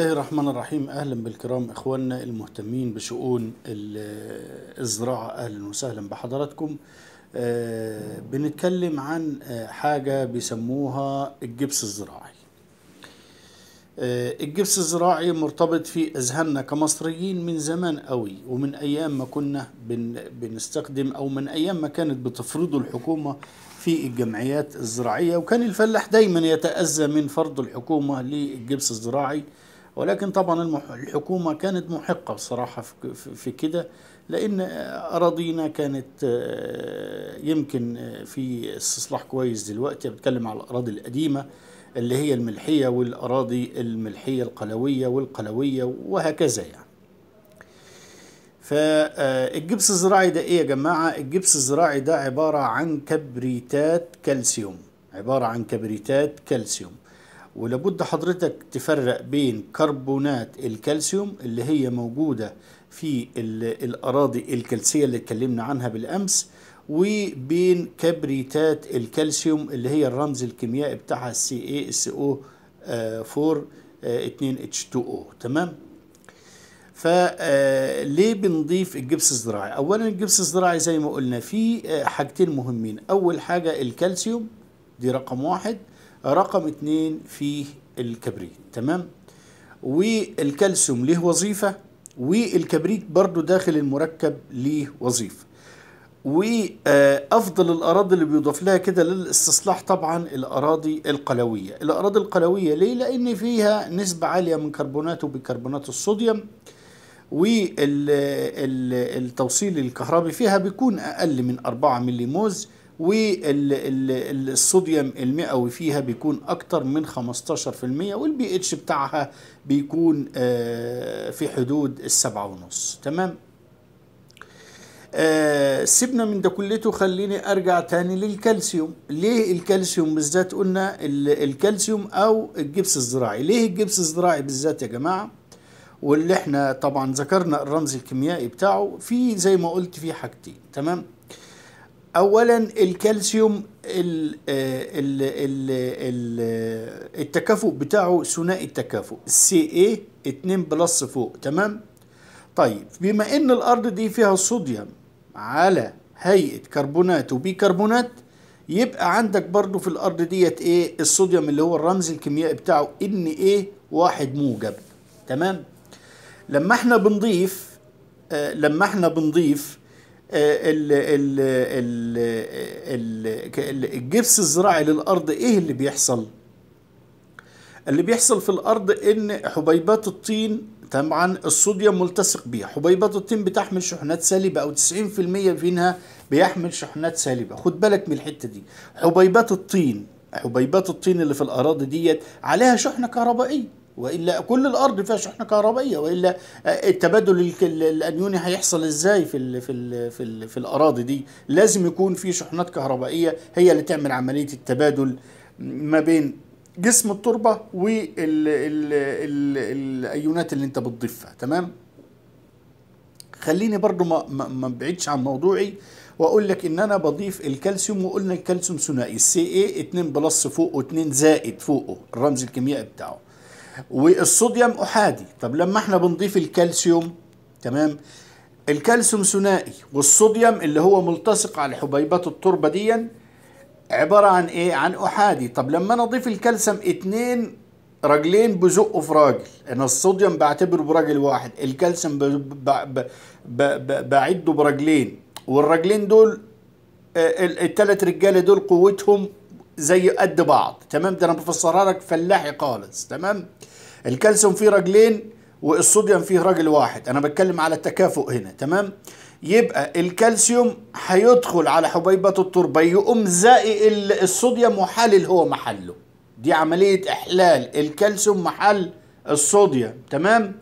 الله الرحمن الرحيم أهلا بالكرام إخواننا المهتمين بشؤون الزراعة أهلا وسهلا بحضراتكم آه، بنتكلم عن آه، حاجة بيسموها الجبس الزراعي آه، الجبس الزراعي مرتبط في أذهاننا كمصريين من زمان قوي ومن أيام ما كنا بنستخدم أو من أيام ما كانت بتفرضه الحكومة في الجمعيات الزراعية وكان الفلاح دايما يتأذى من فرض الحكومة للجبس الزراعي ولكن طبعا الحكومة كانت محقة بصراحة في كده لأن أراضينا كانت آه، يمكن آه، في استصلاح كويس دلوقتي بتكلم على الأراضي القديمة اللي هي الملحية والأراضي الملحية القلوية والقلوية وهكذا يعني فالجبس آه، الزراعي ده ايه يا جماعة الجبس الزراعي ده عبارة عن كبريتات كالسيوم عبارة عن كبريتات كالسيوم ولابد حضرتك تفرق بين كربونات الكالسيوم اللي هي موجودة في الأراضي الكلسية اللي اتكلمنا عنها بالأمس وبين كبريتات الكالسيوم اللي هي الرمز الكيميائي بتاعها CaSO4 2H2O تمام؟ فليه آه، بنضيف الجبس الزراعي اولا الجبس الزراعي زي ما قلنا فيه آه، حاجتين مهمين اول حاجه الكالسيوم دي رقم واحد رقم اتنين في الكبريت تمام والكالسيوم ليه وظيفة والكبريت برضو داخل المركب ليه وظيفة وافضل الاراضي اللي بيضاف لها كده للاستصلاح طبعا الاراضي القلويه الاراضي القلويه ليه لان فيها نسبه عاليه من كربونات وبيكربونات الصوديوم والتوصيل الكهربي فيها بيكون اقل من 4 ملي موز والصوديوم المئوي فيها بيكون اكتر من 15% والبي اتش بتاعها بيكون آه، في حدود السبعة ونص تمام آه سيبنا من ده كلته خليني ارجع تاني للكالسيوم ليه الكالسيوم بالذات قلنا الكالسيوم او الجبس الزراعي ليه الجبس الزراعي بالذات يا جماعه واللي احنا طبعا ذكرنا الرمز الكيميائي بتاعه في زي ما قلت في حاجتين تمام اولا الكالسيوم آه، ال ال ال التكافؤ بتاعه ثنائي التكافؤ سي اي 2 بلس فوق تمام طيب بما ان الارض دي فيها صوديوم على هيئه كربونات وبيكربونات يبقى عندك برضو في الارض ديت ايه الصوديوم اللي هو الرمز الكيميائي بتاعه ان ايه واحد موجب تمام لما احنا بنضيف آه لما احنا بنضيف آه، الجبس الزراعي للأرض إيه اللي بيحصل؟ اللي بيحصل في الأرض إن حبيبات الطين طبعا الصوديوم ملتصق بيها حبيبات الطين بتحمل شحنات سالبة أو 90% منها بيحمل شحنات سالبة خد بالك من الحتة دي حبيبات الطين حبيبات الطين اللي في الأراضي ديت عليها شحنة كهربائية والا كل الارض فيها شحنه كهربائيه والا آه، التبادل الانيوني هيحصل ازاي في الـ في الـ في, الـ في الاراضي دي لازم يكون في شحنات كهربائيه هي اللي تعمل عمليه التبادل ما بين جسم التربه والايونات اللي انت بتضيفها تمام خليني برضو ما ما بعيدش عن موضوعي واقول لك ان انا بضيف الكالسيوم وقلنا الكالسيوم ثنائي السي اي 2 بلس فوقه 2 زائد فوقه الرمز الكيميائي بتاعه والصوديوم احادي طب لما احنا بنضيف الكالسيوم تمام الكالسيوم ثنائي والصوديوم اللي هو ملتصق على حبيبات التربه دي عباره عن ايه عن احادي طب لما انا اضيف الكالسيوم اتنين رجلين بزقوا في راجل انا الصوديوم بعتبره براجل واحد الكالسيوم بعده براجلين والرجلين دول آه، الثلاث رجاله دول قوتهم زي قد بعض تمام ده انا بفسرها لك فلاحي خالص تمام الكالسيوم فيه راجلين والصوديوم فيه راجل واحد انا بتكلم على التكافؤ هنا تمام يبقى الكالسيوم هيدخل على حبيبات التربة يقوم زائي الصوديوم وحلل هو محله دي عملية احلال الكالسيوم محل الصوديوم تمام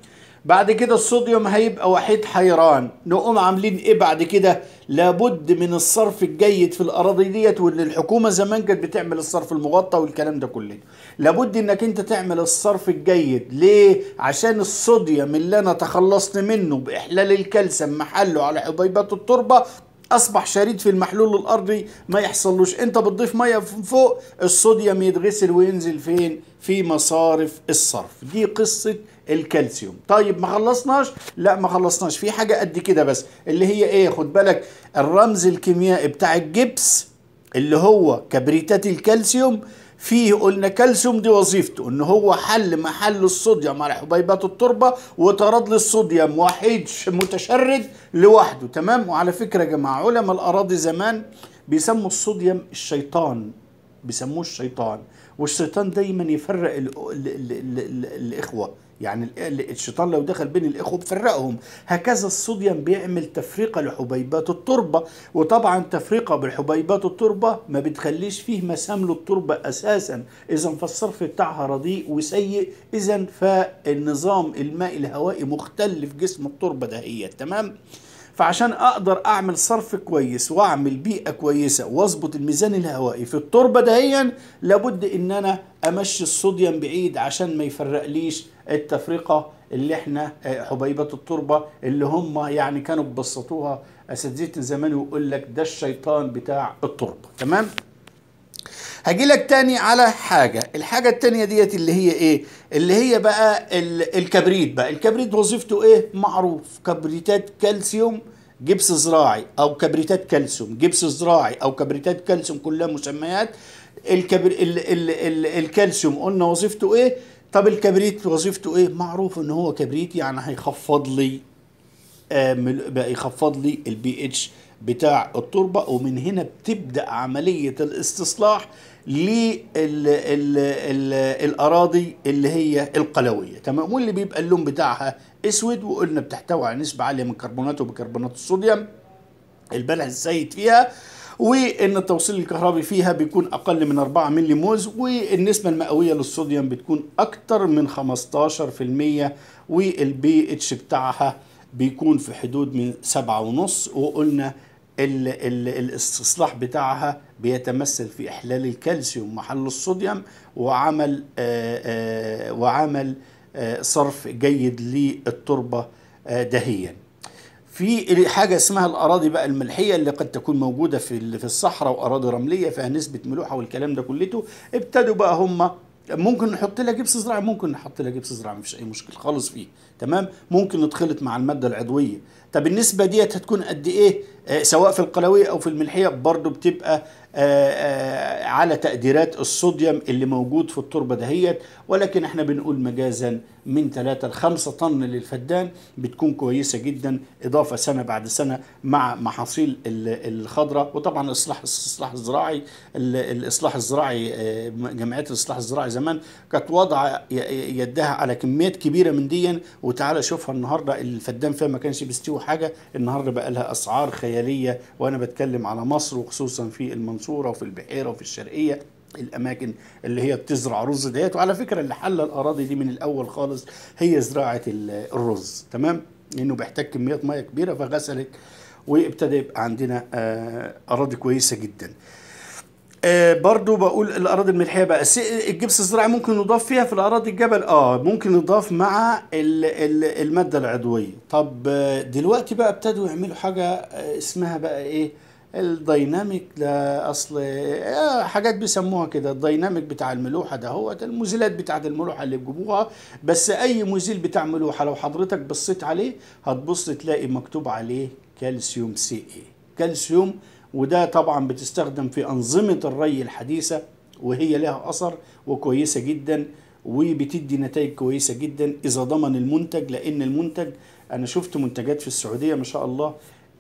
بعد كده الصوديوم هيبقى وحيد حيران نقوم عاملين ايه بعد كده لابد من الصرف الجيد في الاراضي ديت واللي الحكومه زمان كانت بتعمل الصرف المغطى والكلام ده كله لابد انك انت تعمل الصرف الجيد ليه عشان الصوديوم اللي انا تخلصت منه باحلال الكلسم محله على حبيبات التربه اصبح شريد في المحلول الارضي ما يحصلوش انت بتضيف ميه من فوق الصوديوم يتغسل وينزل فين في مصارف الصرف دي قصه الكالسيوم طيب ما خلصناش لا ما خلصناش في حاجه قد كده بس اللي هي ايه خد بالك الرمز الكيميائي بتاع الجبس اللي هو كبريتات الكالسيوم فيه قلنا كالسيوم دي وظيفته ان هو حل محل الصوديوم على حبيبات التربه وطرد للصوديوم وحيد متشرد لوحده تمام وعلى فكره يا جماعه علماء الاراضي زمان بيسموا الصوديوم الشيطان بيسموه الشيطان والشيطان دايما يفرق ال ال ال الـ الـ الاخوه يعني الشيطان لو دخل بين الاخوه بفرقهم هكذا الصوديوم بيعمل تفرقه لحبيبات التربه وطبعا تفرقه بالحبيبات التربه ما بتخليش فيه مسام للتربه اساسا اذا فالصرف بتاعها رديء وسيء اذا فالنظام المائي الهوائي مختل في جسم التربه دهيت تمام فعشان اقدر اعمل صرف كويس واعمل بيئه كويسه واظبط الميزان الهوائي في التربه دهيا لابد ان انا امشي الصوديوم بعيد عشان ما يفرقليش التفرقه اللي احنا آه، حبيبه التربه اللي هم يعني كانوا ببسطوها اساتذه زمان ويقول لك ده الشيطان بتاع التربه تمام هاجي لك تاني على حاجه الحاجه التانيه ديت اللي هي ايه اللي هي بقى الكبريت بقى الكبريت وظيفته ايه معروف كبريتات كالسيوم جبس زراعي او كبريتات كالسيوم جبس زراعي او كبريتات كالسيوم كلها مسميات الكبر... ال... ال... ال... الكالسيوم قلنا وظيفته ايه طب الكبريت وظيفته ايه معروف ان هو كبريت يعني هيخفض لي آه بقى يخفض لي البي اتش بتاع التربة ومن هنا بتبدأ عملية الاستصلاح للأراضي اللي هي القلوية تمام واللي بيبقى اللون بتاعها اسود وقلنا بتحتوي على نسبة عالية من كربونات وبيكربونات الصوديوم البلح الزايد فيها وان التوصيل الكهربي فيها بيكون اقل من 4 ملي موز والنسبه المئويه للصوديوم بتكون اكتر من 15% والبي اتش بتاعها بيكون في حدود من 7.5 وقلنا الاستصلاح بتاعها بيتمثل في احلال الكالسيوم محل الصوديوم وعمل آآ آه، آآ آه، وعمل آآ آه، صرف جيد للتربه دهيا في حاجة اسمها الأراضي بقى الملحية اللي قد تكون موجودة في في الصحراء وأراضي رملية فيها نسبة ملوحة والكلام ده كلته ابتدوا بقى هم ممكن نحط لها جبس زراعي ممكن نحط لها جبس زراعي مفيش اي مشكله خالص فيه تمام ممكن نتخلط مع الماده العضويه طب النسبه ديت هتكون قد ايه آه، سواء في القلويه او في الملحيه برضو بتبقى آه، آه، على تقديرات الصوديوم اللي موجود في التربة دهيت ولكن احنا بنقول مجازا من 3 ل 5 طن للفدان بتكون كويسة جدا إضافة سنة بعد سنة مع محاصيل الخضراء وطبعا إصلاح الإصلاح الزراعي الإصلاح الزراعي آه، جمعيات الإصلاح الزراعي زمان كانت واضعة يدها على كميات كبيرة من دي وتعالى شوفها النهاردة الفدان فيها ما كانش بيستوي حاجة النهاردة بقى لها أسعار خيالية وأنا بتكلم على مصر وخصوصا في المنصورة المنصوره وفي البحيره وفي الشرقيه الاماكن اللي هي بتزرع رز ديت وعلى فكره اللي حل الاراضي دي من الاول خالص هي زراعه الرز تمام لانه بيحتاج كميات ميه كبيره فغسلت وابتدى يبقى عندنا آه، اراضي كويسه جدا آه برضو بقول الاراضي الملحيه بقى الجبس الزراعي ممكن نضاف فيها في الاراضي الجبل اه ممكن نضاف مع الـ الـ الماده العضويه طب آه، دلوقتي بقى ابتدوا يعملوا حاجه آه، اسمها بقى ايه الديناميك ده اصل آه، حاجات بيسموها كده الديناميك بتاع الملوحه ده هو ده المزيلات بتاعه الملوحه اللي بيجيبوها بس اي مزيل بتاع ملوحه لو حضرتك بصيت عليه هتبص تلاقي مكتوب عليه كالسيوم سي اي كالسيوم وده طبعا بتستخدم في انظمه الري الحديثه وهي لها اثر وكويسه جدا وبتدي نتائج كويسه جدا اذا ضمن المنتج لان المنتج انا شفت منتجات في السعوديه ما شاء الله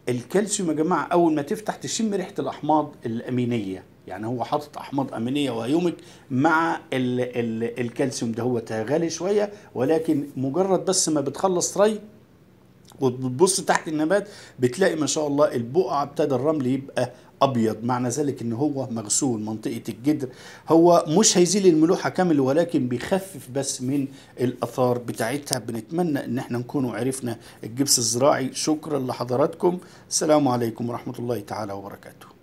الكالسيوم يا جماعه اول ما تفتح تشم ريحه الاحماض الامينيه يعني هو حاطط احماض امينيه وهيومك مع الـ الـ الكالسيوم ده هو غالي شويه ولكن مجرد بس ما بتخلص ري وبتبص تحت النبات بتلاقي ما شاء الله البقع ابتدى الرمل يبقى ابيض معنى ذلك ان هو مغسول منطقه الجدر هو مش هيزيل الملوحه كامل ولكن بيخفف بس من الاثار بتاعتها بنتمنى ان احنا نكون عرفنا الجبس الزراعي شكرا لحضراتكم السلام عليكم ورحمه الله تعالى وبركاته